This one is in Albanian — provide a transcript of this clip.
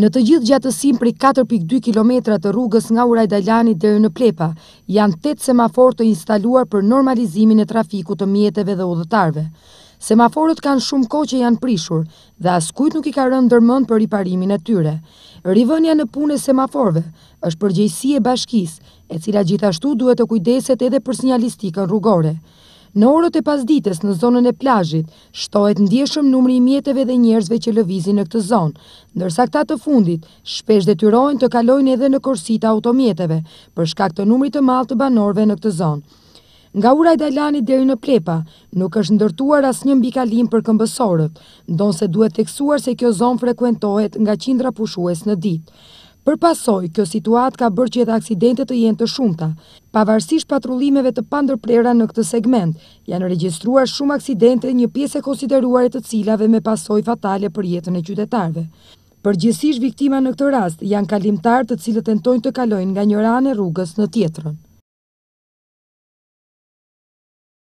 Në të gjithë gjatësim për 4.2 km të rrugës nga Uraj Dajlani dhe në Plepa, janë 8 semafor të instaluar për normalizimin e trafiku të mjetëve dhe udhëtarve. Semaforët kanë shumë ko që janë prishur dhe askujt nuk i ka rëndë dërmën për riparimin e tyre. Rivënja në punë e semaforve është përgjëjsi e bashkis, e cila gjithashtu duhet të kujdeset edhe për sinjalistikën rrugore. Në orët e pasdites në zonën e plajit, shtohet ndjeshëm numri i mjetëve dhe njerëzve që lëvizi në këtë zonë, ndërsa këta të fundit shpesh dhe tyrojnë të kalojnë edhe në korsita automjetëve, përshka këtë numri të malë të banorve në këtë zonë. Nga uraj Dajlani deri në Plepa, nuk është ndërtuar asë një mbikalim për këmbësorët, ndonë se duhet teksuar se kjo zonë frekuentohet nga qindra pushues në ditë. Për pasoj, kjo situat ka bërë që edhe aksidentet të jenë të shumëta. Pavarësisht patrullimeve të pandërprera në këtë segment, janë regjistruar shumë aksidente një pjesë e konsideruar e të cilave me pasoj fatale për jetën e qytetarve. Për gjithësish viktima në këtë rast janë kalimtar të cilët tentojnë të kalojnë nga një rane rrugës në tjetërën.